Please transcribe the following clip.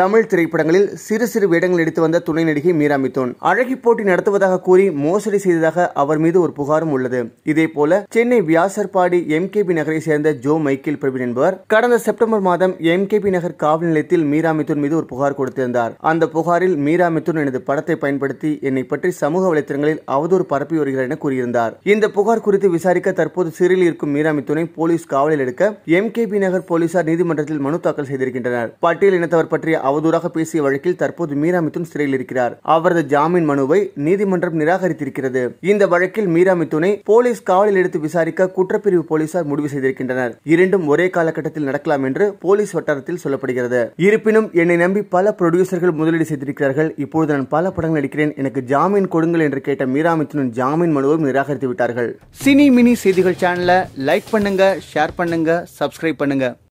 தமிழ் திரைப்படங்களில் சிறு சிறு வேடங்கள் எடுத்து வந்த துணை நடிகை மீரா மிதோன் அழகி போட்டி நடத்துவதாக கூறி மோசடி செய்ததாக அவர் மீது ஒரு புகாரும் உள்ளது இதே போல சென்னை வியாசர்பாடி பி நகரை சேர்ந்த ஜோ மைக்கேல் பிரவீன் என்பவர் கடந்த செப்டம்பர் மாதம் எம் பி நகர் காவல் நிலையத்தில் மீரா மிதுன் மீது ஒரு புகார் கொடுத்திருந்தார் அந்த புகாரில் மீரா மிதுன் எனது படத்தை பயன்படுத்தி என்னை பற்றி சமூக வலைத்தளங்களில் அவதூறு பரப்பி வருகிறார் என கூறியிருந்தார் இந்த புகார் குறித்து விசாரிக்க தற்போது சிறையில் இருக்கும் மீரா மிதுனை போலீஸ் காவலில் எடுக்க எம் பி நகர் போலீசார் நீதிமன்றத்தில் மனு தாக்கல் செய்திருக்கின்றனர் பட்டியல் இனத்தவர் பற்றிய அவதூறாக பேசிய வழக்கில் தற்போது மீரா மிதுன் சிறையில் இருக்கிறார் அவரது ஜாமீன் மனுவை நீதிமன்றம் நிராகரித்திருக்கிறது இந்த வழக்கில் மீரா மிதுனை போலீஸ் காவலில் எடுத்து விசாரிக்க குற்றப்பிரிவு போலீசார் முடிவு செய்திருக்கின்றனர் இரண்டும் ஒரே காலகட்டத்தில் நடக்கலாம் என்று போலீஸ் வட்டாரத்தில் சொல்லப்படுகிறது இருப்பினும் என்னை நம்பி பல ப்ரொடியூசர்கள் முதலீடு செய்திருக்கிறார்கள் இப்பொழுது நான் பல படங்கள் நடிக்கிறேன் எனக்கு ஜாமீன் கொடுங்கள் என்று கேட்ட மீரா மிதுனின் ஜாமீன் மனுவும் நிராகரித்து விட்டார்கள் சினி மினி செய்திகள் சேனலை லைக் பண்ணுங்க ஷேர் பண்ணுங்க சப்ஸ்கிரைப் பண்ணுங்க